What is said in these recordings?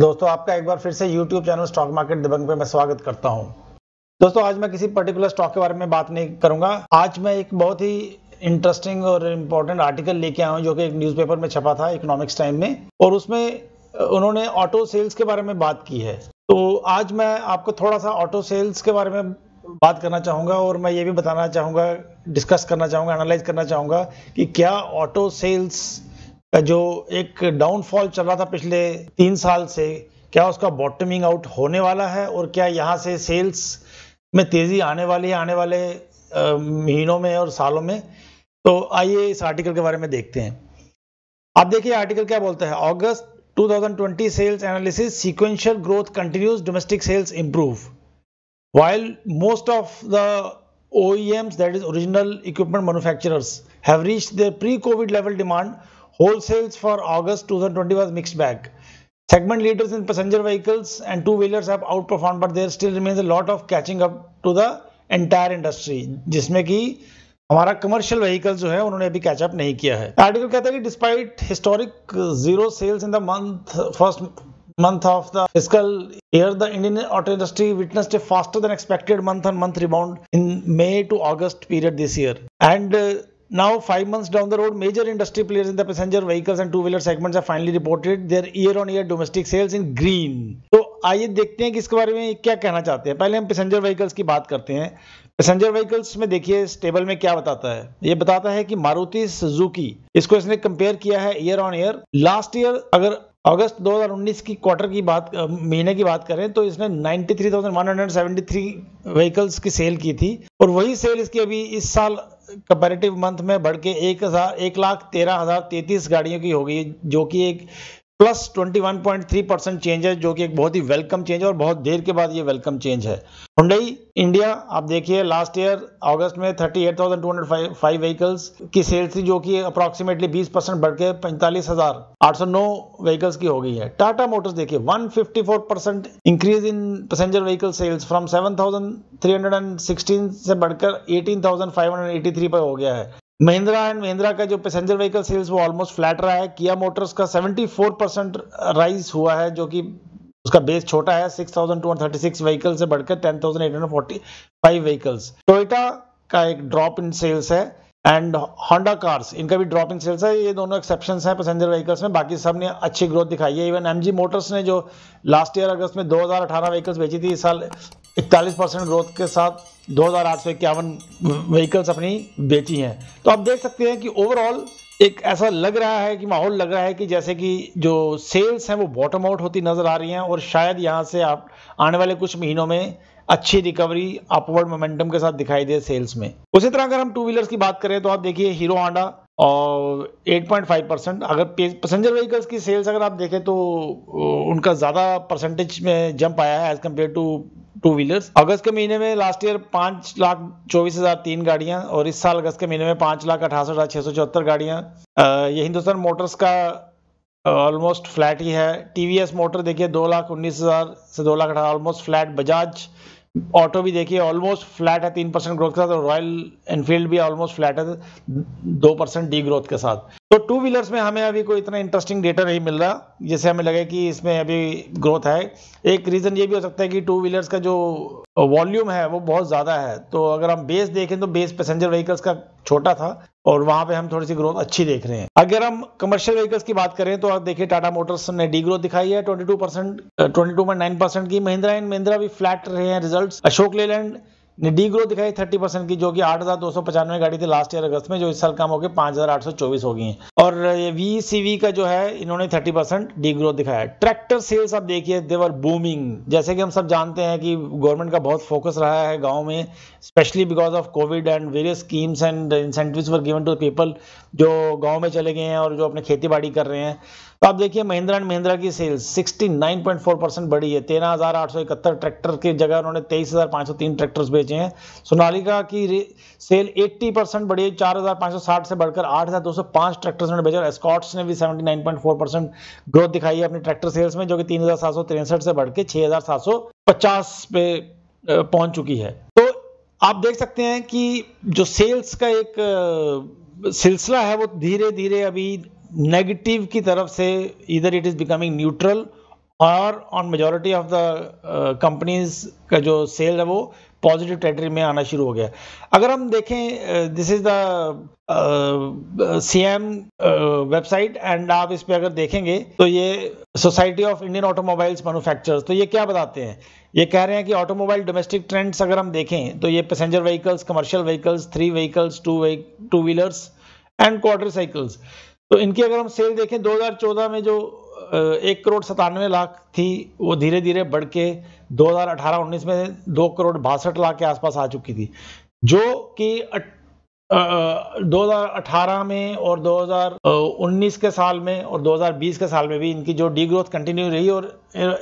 दोस्तों आपका एक बार फिर से YouTube चैनल स्टॉक मार्केट दिबंग पे मैं स्वागत करता हूं। दोस्तों आज मैं किसी पर्टिकुलर स्टॉक के बारे में बात नहीं करूंगा आज मैं एक बहुत ही इंटरेस्टिंग और इम्पोर्टेंट आर्टिकल लेके आया हूं जो कि एक न्यूज़पेपर में छपा था इकोनॉमिक्स टाइम में और उसमें उन्होंने ऑटो सेल्स के बारे में बात की है तो आज मैं आपको थोड़ा सा ऑटो सेल्स के बारे में बात करना चाहूंगा और मैं ये भी बताना चाहूंगा डिस्कस करना चाहूंगा एनालाइज करना चाहूंगा कि क्या ऑटो सेल्स जो एक डाउनफॉल चल रहा था पिछले तीन साल से क्या उसका बॉटमिंग आउट होने वाला है और क्या यहाँ से सेल्स में तेजी आने वाली है आने वाले महीनों में और सालों में तो आइए इस आर्टिकल के बारे में देखते हैं आप देखिए आर्टिकल क्या बोलता है अगस्त 2020 sales analysis sequential growth continues domestic sales improve while most of the O E Ms that is original equipment manufacturers have reach the pre covid level demand Wholesales for August 2020 was mixed bag. Segment leaders in passenger vehicles and two-wheelers have outperformed, but there still remains a lot of catching up to the entire industry. जिसमें कि हमारा commercial vehicles जो है उन्होंने अभी up नहीं किया है Article कहता है कि despite historic zero sales in the month first month of the fiscal year the indian auto industry witnessed a faster than expected month on month rebound in may to august period this year and uh, Now, five months down the road, major industry players in the passenger vehicles and two-wheeler segments have finally reported their year-on-year -year domestic sales in green. So, तो आइए देखते हैं कि इसके बारे में क्या कहना चाहते हैं पहले हम पैसेंजर व्हीकल्स की बात करते हैं पैसेंजर व्हीकल्स में देखिए इस टेबल में क्या बताता है ये बताता है कि मारुति सुजुकी इसको इसने कंपेयर किया है year on year last year अगर अगस्त 2019 की क्वार्टर की बात महीने की बात करें तो इसने 93,173 व्हीकल्स की सेल की थी और वही सेल इसकी अभी इस साल कंपेरेटिव मंथ में बढ़ के एक हज़ार एक लाख तेरह हज़ार तैंतीस गाड़ियों की हो गई जो कि एक प्लस 21.3 परसेंट चेंज है जो कि एक बहुत ही वेलकम चेंज है और बहुत देर के बाद ये वेलकम चेंज है हुंडई इंडिया आप देखिए लास्ट ईयर अगस्त में 38,205 व्हीकल्स की सेल्स थी जो कि अप्रोक्सीमेटली 20 परसेंट बढ़ के पैंतालीस व्हीकल्स की हो गई है टाटा मोटर्स देखिए 154 percent increase in passenger vehicle sales from seven से बढ़कर एटीन पर हो गया है महिंद्रा एंड महिंद्रा का जो पैसेंजर व्हीकल सेल्स वो ऑलमोस्ट फ्लैट रहा है किया मोटर्स का 74 परसेंट राइज हुआ है जो कि उसका बेस छोटा है 6,236 व्हीकल से बढ़कर 10,845 व्हीकल्स टोयोटा का एक ड्रॉप इन सेल्स है एंड होंडा कार्स इनका भी ड्रॉप इन सेल्स है ये दोनों एक्सेप्शन हैं पैसेंजर व्हीकल्स में बाकी सब ने अच्छी ग्रोथ दिखाई है इवन एमजी मोटर्स ने जो लास्ट ईयर अगस्त में 2018 व्हीकल्स बेची थी इस साल 41 परसेंट ग्रोथ के साथ दो व्हीकल्स अपनी बेची हैं तो आप देख सकते हैं कि ओवरऑल एक ऐसा लग रहा है कि माहौल लग रहा है कि जैसे कि जो सेल्स हैं वो बॉटम आउट होती नज़र आ रही हैं और शायद यहाँ से आप आने वाले कुछ महीनों में अच्छी रिकवरी अपवर्ड मोमेंटम के साथ दिखाई दे सेल्स में उसी तरह अगर हम टू व्हीलर्स की बात करें तो आप देखिए हीरो होंडा और 8.5 परसेंट अगर पैसेंजर व्हीकल्स की सेल्स अगर आप देखें तो उनका ज़्यादा परसेंटेज में जंप आया है as compare to two wheelers अगस्त के महीने में लास्ट ईयर पांच लाख चौबीस हज़ार तीन गाड़ियां और इस साल अगस्त के महीने में पांच लाख अठासठ हज़ार छह सौ चौहत्तर गाड़ियां ये हिंदुस्तान मोटर्स का ऑलमोस्ट फ्लैट ही है टीवीएस मोटर देखिए दो लाख उन्नीस हज़ार से दो लाख अठारह ऑलमोस्ट फ्लैट बजाज ऑटो भी देखिए ऑलमोस्ट फ्लैट है तीन परसेंट ग्रोथ के साथ और रॉयल एनफील्ड भी ऑलमोस्ट फ्लैट है दो परसेंट डी ग्रोथ के साथ टू व्हीलर्स में हमें अभी कोई इतना इंटरेस्टिंग डेटा नहीं मिल रहा जैसे हमें लगे कि इसमें अभी ग्रोथ है एक रीज़न ये भी हो सकता है कि टू व्हीलर्स का जो वॉल्यूम है वो बहुत ज़्यादा है तो अगर हम बेस देखें तो बेस पैसेंजर व्हीकल्स का छोटा था और वहाँ पे हम थोड़ी सी ग्रोथ अच्छी देख रहे हैं अगर हम कमर्शियल व्हीकल्स की बात करें तो आप देखिए टाटा मोटर्स ने डी ग्रोथ दिखाई है 22 परसेंट ट्वेंटी की महिंद्रा एंड महिंद्रा भी फ्लैट रहे हैं रिजल्ट्स अशोक लेलैंड ने डी ग्रोथ दिखाई थर्टी परसेंट की जो कि आठ हज़ार दो सौ पचानवे गाड़ी थी लास्ट ईयर अगस्त में जो इस साल कम होकर पांच हज़ार आठ सौ चौबीस हो गई हैं और ये वी सी वी का जो है इन्होंने थर्टी परसेंट डी ग्रोथ दिखाया ट्रैक्टर सेल्स आप देखिए देवर बूमिंग जैसे कि हम सब जानते हैं कि गवर्नमेंट का बहुत फोकस रहा है गाँव में specially because of covid and various schemes and incentive given to people जो गांव में चले गए हैं और जो अपने खेती बाड़ी कर रहे हैं तो आप देखिए महिंद्रा एंड महिंद्रा की सेल्स 69.4 परसेंट बढ़ी है तेरह हज़ार आठ सौ इकहत्तर ट्रैक्टर की जगह उन्होंने तेईस हज़ार सौ तीन ट्रैक्टर्स बेचे हैं सोनालिका की सेल 80 परसेंट बढ़ी है चार हज़ार सौ साठ से बढ़कर आठ हज़ार दो सौ पांच ट्रैक्टर्स उन्होंने बेचे और स्कॉट्स ने भी 79.4 परसेंट ग्रोथ दिखाई है अपने ट्रैक्टर सेल्स में जो कि तीन हज़ार सात सौ तिरसठ से बढ़ के हज़ार सात सौ पचास पे पहुंच चुकी है तो आप देख सकते हैं कि जो सेल्स का एक सिलसिला है वो धीरे धीरे अभी नेगेटिव की तरफ से इधर इट इज़ बिकमिंग न्यूट्रल और on majority of the companies का जो सेल है वो पॉजिटिव टेरिटरी में आना शुरू हो गया अगर हम देखें this is the C M website and आप इस पर अगर देखेंगे तो ये society of Indian automobiles manufacturers तो ये क्या बताते हैं ये कह रहे हैं कि ऑटोमोबाइल डोमेस्टिक ट्रेंड्स अगर हम देखें तो ये passenger vehicles commercial vehicles three vehicles two two wheelers and quarter cycles तो इनकी अगर हम सेल देखें 2014 में जो एक करोड़ सतानवे लाख थी वो धीरे धीरे बढ़ के दो हज़ार में दो करोड़ बासठ लाख के आसपास आ चुकी थी जो कि 2018 में और 2019 के साल में और 2020 के साल में भी इनकी जो डी ग्रोथ कंटिन्यू रही और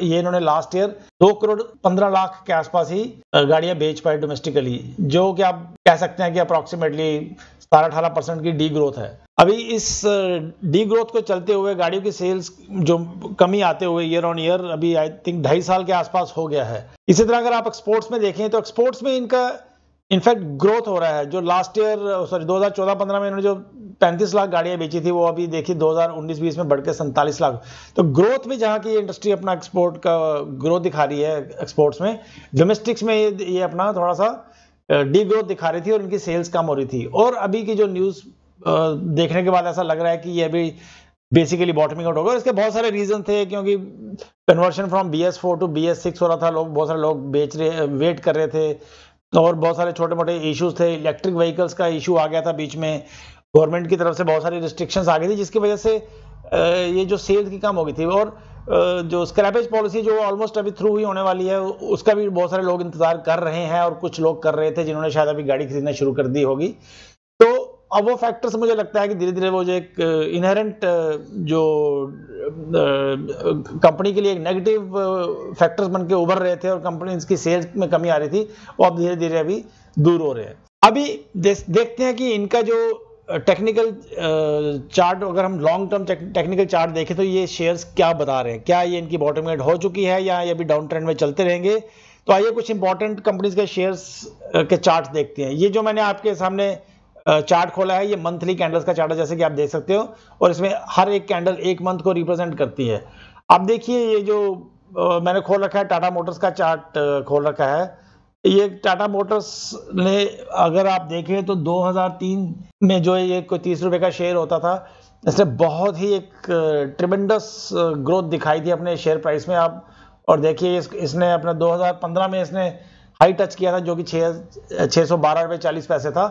ये इन्होंने लास्ट ईयर दो करोड़ पंद्रह लाख के आसपास ही गाड़ियां बेच पाए डोमेस्टिकली जो कि आप कह सकते हैं कि अप्रोक्सीमेटली सतारह अठारह परसेंट की डी ग्रोथ है अभी इस डी ग्रोथ को चलते हुए गाड़ियों की सेल्स जो कमी आते हुए ईयर ऑन ईयर अभी आई थिंक ढाई साल के आसपास हो गया है इसी तरह अगर आप एक्सपोर्ट्स में देखें तो एक्सपोर्ट्स में इनका इनफैक्ट ग्रोथ हो रहा है जो लास्ट ईयर सॉरी 2014-15 में इन्होंने जो 35 लाख गाड़ियां बेची थी वो अभी देखिए 2019-20 में बढ़ के सैंतालीस लाख तो ग्रोथ भी जहाँ की इंडस्ट्री अपना एक्सपोर्ट का ग्रोथ दिखा रही है एक्सपोर्ट्स में डोमेस्टिक्स में ये ये अपना थोड़ा सा डी ग्रोथ दिखा रही थी और इनकी सेल्स कम हो रही थी और अभी की जो न्यूज़ देखने के बाद ऐसा लग रहा है कि ये अभी बेसिकली बॉटमिंग आउट होगा इसके बहुत सारे रीजन थे क्योंकि conversion from B S four to B S six हो रहा था लोग बहुत सारे लोग बेच रहे वेट कर रहे थे और बहुत सारे छोटे मोटे इश्यूज थे इलेक्ट्रिक व्हीकल्स का इशू आ गया था बीच में गवर्नमेंट की तरफ से बहुत सारी रिस्ट्रिक्शंस आ गई थी जिसकी वजह से ये जो सेल्स की कम हो गई थी और जो स्क्रैपेज पॉलिसी जो ऑलमोस्ट अभी थ्रू ही होने वाली है उसका भी बहुत सारे लोग इंतजार कर रहे हैं और कुछ लोग कर रहे थे जिन्होंने शायद अभी गाड़ी खरीदना शुरू कर दी होगी अब वो फैक्टर्स मुझे लगता है कि धीरे धीरे वो जो एक इनहेरेंट uh, uh, जो कंपनी uh, के लिए एक नेगेटिव फैक्टर्स बन के उभर रहे थे और कंपनी इसकी सेल्स में कमी आ रही थी वो अब धीरे धीरे अभी दूर हो रहे हैं अभी देखते हैं कि इनका जो टेक्निकल चार्ट अगर हम लॉन्ग टर्म टेक्निकल चार्ट देखें तो ये शेयर्स क्या बता रहे हैं क्या ये इनकी बॉटम एड हो चुकी है या ये अभी डाउन ट्रेंड में चलते रहेंगे तो आइए कुछ इंपॉर्टेंट कंपनीज के शेयर्स के चार्ट देखते हैं ये जो मैंने आपके सामने चार्ट खोला है ये मंथली कैंडल्स का चार्ट है जैसे कि आप देख सकते हो और इसमें हर एक कैंडल एक मंथ को रिप्रेजेंट करती है आप देखिए ये जो मैंने खोल रखा है टाटा मोटर्स का चार्ट खोल रखा है ये टाटा मोटर्स ने अगर आप देखें तो 2003 में जो ये कोई तीस रुपए का शेयर होता था इसने बहुत ही एक ट्रिमेंडस ग्रोथ दिखाई थी अपने शेयर प्राइस में आप और देखिए इस, इसने अपना 2015 में इसने हाई टच किया था जो कि छः छः सौ बारह रुपए चालीस पैसे था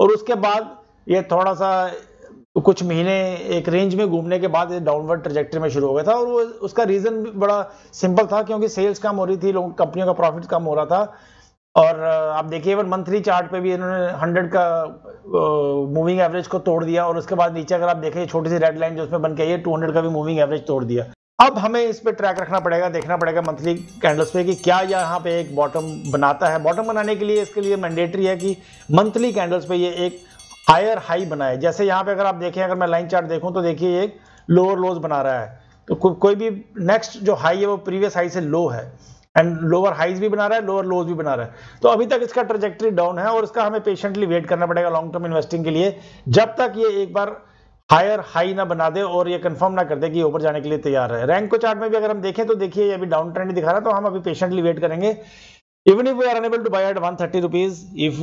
और उसके बाद ये थोड़ा सा कुछ महीने एक रेंज में घूमने के बाद ये डाउनवर्ड ट्रजेक्टरी में शुरू हो गया था और वो उसका रीज़न भी बड़ा सिंपल था क्योंकि सेल्स कम हो रही थी लोग कंपनियों का प्रॉफिट कम हो रहा था और आप देखिए इवन मंथली चार्ट पे भी इन्होंने हंड्रेड का मूविंग एवरेज को तोड़ दिया और उसके बाद नीचे अगर आप देखें छोटी सी रेड लाइन जो उसमें बन के आई है टू का भी मूविंग एवरेज तोड़ दिया अब हमें इस पर ट्रैक रखना पड़ेगा देखना पड़ेगा मंथली कैंडल्स पे कि क्या यहाँ पे एक बॉटम बनाता है बॉटम बनाने के लिए इसके लिए मैंडेटरी है कि मंथली कैंडल्स पे ये एक हायर हाई बनाए जैसे यहाँ पे अगर आप देखें अगर मैं लाइन चार्ट देखूँ तो देखिए एक लोअर लोज बना रहा है तो को, कोई भी नेक्स्ट जो हाई है वो प्रीवियस हाई से लो है एंड लोअर हाइज भी बना रहा है लोअर लोज भी बना रहा है तो अभी तक इसका ट्रजेक्ट्री डाउन है और इसका हमें पेशेंटली वेट करना पड़ेगा लॉन्ग टर्म इन्वेस्टिंग के लिए जब तक ये एक बार हायर हाई ना बना दे और ये कंफर्म ना कर दे कि ऊपर जाने के लिए तैयार है रैंक को चार्ट में भी अगर हम देखें तो देखिए ये अभी डाउन ट्रेंड दिखा रहा तो हम अभी पेशेंटली वेट करेंगे even if we are unable to buy at one thirty rupees if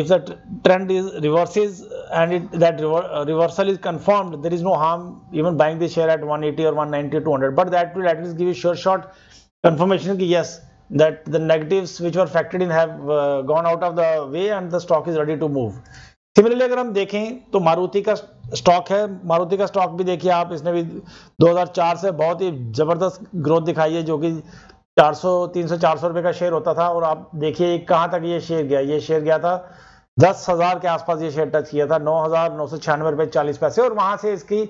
if the trend is reverse and it that reversal is confirmed there is no harm even buying the share at one eighty और one ninety to hundred but that will at least give sure short confirmation की yes that the negatives which are factored in have gone out of the way and the stock is ready to move similarly अगर हम देखें तो मारुति का stock है मारुति का stock भी देखिए आप इसने भी 2004 से बहुत ही ज़बरदस्त ग्रोथ दिखाई है जो कि 400 300 400 रुपए का शेयर होता था और आप देखिए कहाँ तक ये शेयर गया ये शेयर गया था दस हज़ार के आसपास ये शेयर टच किया था नौ हज़ार नौ सौ छियानवे रुपये चालीस पैसे और वहां से इसकी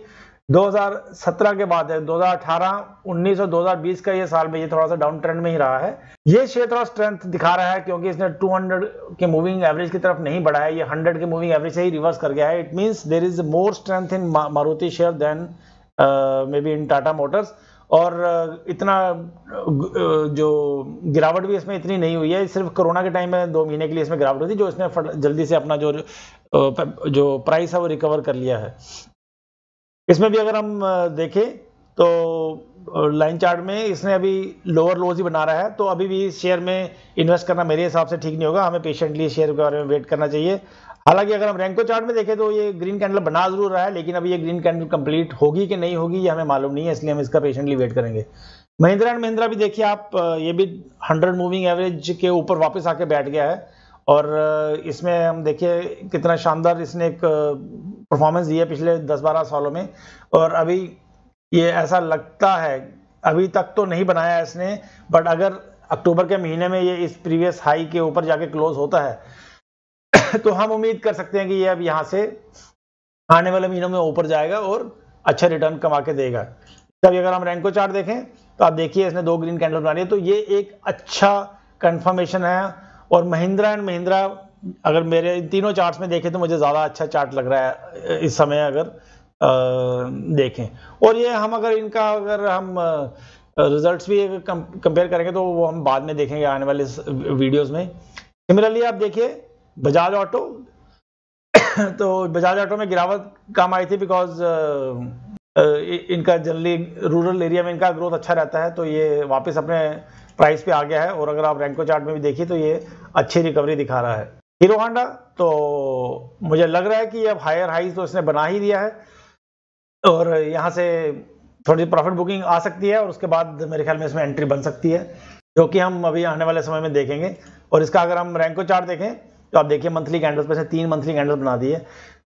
2017 के बाद है 2018, 19 और 2020 का ये साल में ये थोड़ा सा डाउन ट्रेंड में ही रहा है ये शेयर थोड़ा स्ट्रेंथ दिखा रहा है क्योंकि इसने 200 के मूविंग एवरेज की तरफ नहीं बढ़ा है ये 100 के मूविंग एवरेज से ही रिवर्स कर गया है it means there is more strength in Maruti share then maybe in Tata Motors और uh, इतना uh, uh, जो गिरावट भी इसमें इतनी नहीं हुई है सिर्फ कोरोना के टाइम में दो महीने के लिए इसमें गिरावट हुई थी जो इसने जल्दी से अपना जो जो प्राइस है वो रिकवर कर लिया है इसमें भी अगर हम देखें तो लाइन चार्ट में इसने अभी लोअर लोज ही बना रहा है तो अभी भी इस शेयर में इन्वेस्ट करना मेरे हिसाब से ठीक नहीं होगा हमें पेशेंटली शेयर के बारे में वेट करना चाहिए हालांकि अगर हम रैंको चार्ट में देखें तो ये ग्रीन कैंडल बना जरूर रहा है लेकिन अभी ये ग्रीन कैंडल कंप्लीट होगी कि नहीं होगी ये हमें मालूम नहीं है इसलिए हम इसका पेशेंटली वेट करेंगे महिंद्रा एंड महिंद्रा भी देखिए आप ये भी हंड्रेड मूविंग एवरेज के ऊपर वापस आके बैठ गया है और इसमें हम देखिए कितना शानदार इसने एक परफॉर्मेंस दी है पिछले 10-12 सालों में और अभी ये ऐसा लगता है अभी तक तो नहीं बनाया इसने बट अगर अक्टूबर के महीने में ये इस प्रीवियस हाई के ऊपर जाके क्लोज होता है तो हम उम्मीद कर सकते हैं कि ये अब यहाँ से आने वाले महीनों में ऊपर जाएगा और अच्छा रिटर्न कमा के देगा तभी अगर हम रैंको चार्ट देखें तो आप देखिए इसने दो ग्रीन कैंडल बना लिया तो ये एक अच्छा कन्फर्मेशन है और महिंद्रा एंड महिंद्रा अगर मेरे इन तीनों चार्ट्स में देखें तो मुझे ज़्यादा अच्छा चार्ट लग रहा है इस समय अगर आ, देखें और ये हम अगर इनका अगर हम रिजल्ट्स भी कंपेयर करेंगे तो वो हम बाद में देखेंगे आने वाले वीडियोस में सिमिलरली आप देखिए बजाज ऑटो तो बजाज ऑटो में गिरावट कम आई थी बिकॉज इनका जनरली रूरल एरिया में इनका ग्रोथ अच्छा रहता है तो ये वापस अपने प्राइस पे आ गया है और अगर आप रैंको चार्ट में भी देखिए तो ये अच्छी रिकवरी दिखा रहा है हीरो हांडा तो मुझे लग रहा है कि अब हायर हाई तो इसने बना ही दिया है और यहाँ से थोड़ी प्रॉफिट बुकिंग आ सकती है और उसके बाद मेरे ख्याल में इसमें एंट्री बन सकती है जो कि हम अभी आने वाले समय में देखेंगे और इसका अगर हम रैंको चार्ट देखें तो आप देखिए मंथली कैंडल्स पर तीन मंथली कैंडल्स बना दिए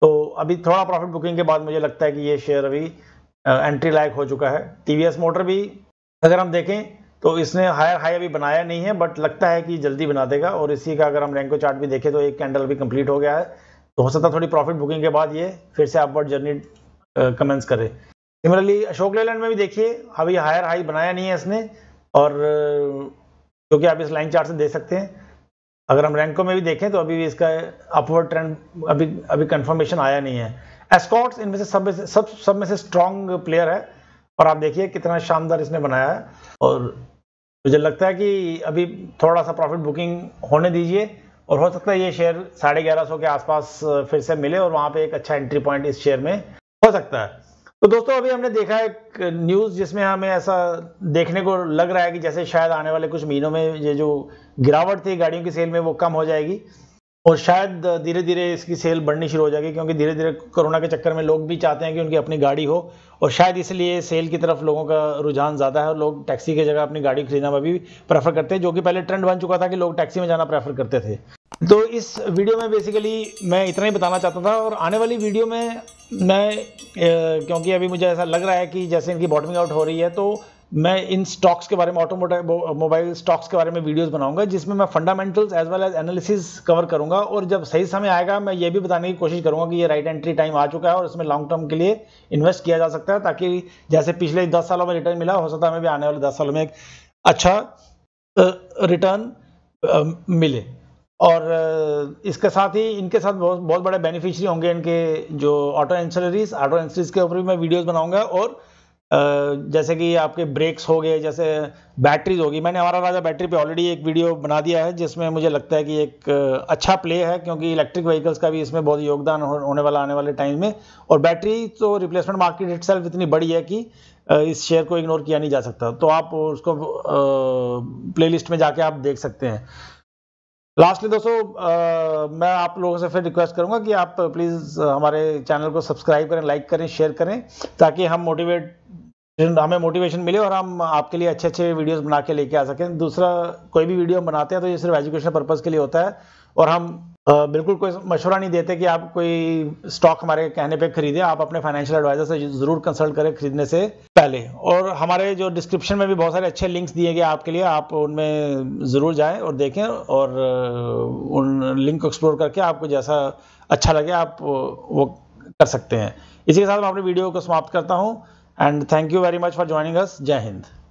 तो अभी थोड़ा प्रॉफिट बुकिंग के बाद मुझे लगता है कि ये शेयर अभी एंट्री लायक हो चुका है टी मोटर भी अगर हम देखें तो इसने हायर हाई अभी बनाया नहीं है बट लगता है कि जल्दी बना देगा और इसी का अगर हम रैंको चार्ट भी देखें तो एक कैंडल भी कंप्लीट हो गया है तो हो सकता है थोड़ी प्रॉफिट बुकिंग के बाद ये फिर से अपवर्ड जर्नी कमेंस करे सिमिलरली अशोक लेलैंड में भी देखिए अभी हायर हाई बनाया नहीं है इसने और क्योंकि आप इस लाइन चार्ट से देख सकते हैं अगर हम रैंको में भी देखें तो अभी भी इसका अपवर्ड ट्रेंड अभी अभी कंफर्मेशन आया नहीं है एस्कॉट्स इनमें से सब सब सब में से स्ट्रॉन्ग प्लेयर है और आप देखिए कितना शानदार इसने बनाया है और मुझे लगता है कि अभी थोड़ा सा प्रॉफिट बुकिंग होने दीजिए और हो सकता है ये शेयर साढ़े ग्यारह सौ के आसपास फिर से मिले और वहाँ पे एक अच्छा एंट्री पॉइंट इस शेयर में हो सकता है तो दोस्तों अभी हमने देखा एक न्यूज़ जिसमें हमें ऐसा देखने को लग रहा है कि जैसे शायद आने वाले कुछ महीनों में ये जो गिरावट थी गाड़ियों की सेल में वो कम हो जाएगी और शायद धीरे धीरे इसकी सेल बढ़नी शुरू हो जाएगी क्योंकि धीरे धीरे कोरोना के चक्कर में लोग भी चाहते हैं कि उनकी अपनी गाड़ी हो और शायद इसलिए सेल की तरफ लोगों का रुझान ज़्यादा है और लोग टैक्सी की जगह अपनी गाड़ी खरीदना में भी प्रेफर करते हैं जो कि पहले ट्रेंड बन चुका था कि लोग टैक्सी में जाना प्रेफर करते थे तो इस वीडियो में बेसिकली मैं इतना ही बताना चाहता था और आने वाली वीडियो में मैं क्योंकि अभी मुझे ऐसा लग रहा है कि जैसे इनकी बॉटमिंग आउट हो रही है तो मैं इन स्टॉक्स के बारे में ऑटोमोट मोबाइल स्टॉक्स के बारे में वीडियोस बनाऊंगा जिसमें मैं fundamentals as well as analysis cover करूंगा और जब सही समय आएगा मैं ये भी बताने की कोशिश करूंगा कि ये राइट एंट्री टाइम आ चुका है और इसमें लॉन्ग टर्म के लिए इन्वेस्ट किया जा सकता है ताकि जैसे पिछले दस सालों में रिटर्न मिला हो सकता है हमें भी आने वाले दस सालों में एक अच्छा रिटर्न मिले और इसके साथ ही इनके साथ बहुत बहुत बड़े बेनिफिशरी होंगे इनके जो ऑटो एंसलरीज ऑटो एंसलरीज के ऊपर भी मैं वीडियोज़ बनाऊंगा और जैसे कि आपके ब्रेक्स हो गए जैसे बैटरीज होगी मैंने हमारा राजा बैटरी पे ऑलरेडी एक वीडियो बना दिया है जिसमें मुझे लगता है कि एक अच्छा प्ले है क्योंकि इलेक्ट्रिक व्हीकल्स का भी इसमें बहुत योगदान होने वाला आने वाले टाइम में और बैटरी तो रिप्लेसमेंट मार्केट इट इतनी बड़ी है कि इस शेयर को इग्नोर किया नहीं जा सकता तो आप उसको प्ले में जाके आप देख सकते हैं लास्टली दोस्तों मैं आप लोगों से फिर रिक्वेस्ट करूंगा कि आप प्लीज़ हमारे चैनल को सब्सक्राइब करें लाइक करें शेयर करें ताकि हम मोटिवेट हमें मोटिवेशन मिले और हम आपके लिए अच्छे अच्छे वीडियोस बना के लेके आ सकें दूसरा कोई भी वीडियो हम बनाते हैं तो ये सिर्फ एजुकेशन पर्पज़ के लिए होता है और हम बिल्कुल कोई मशवरा नहीं देते कि आप कोई स्टॉक हमारे कहने पे खरीदे आप अपने फाइनेंशियल एडवाइजर से ज़रूर कंसल्ट करें खरीदने से पहले और हमारे जो डिस्क्रिप्शन में भी बहुत सारे अच्छे लिंक्स दिए गए आपके लिए आप उनमें ज़रूर जाएं और देखें और उन लिंक को एक्सप्लोर करके आपको जैसा अच्छा लगे आप वो कर सकते हैं इसी के साथ मैं अपने वीडियो को समाप्त करता हूँ and thank you very much for joining us जय हिंद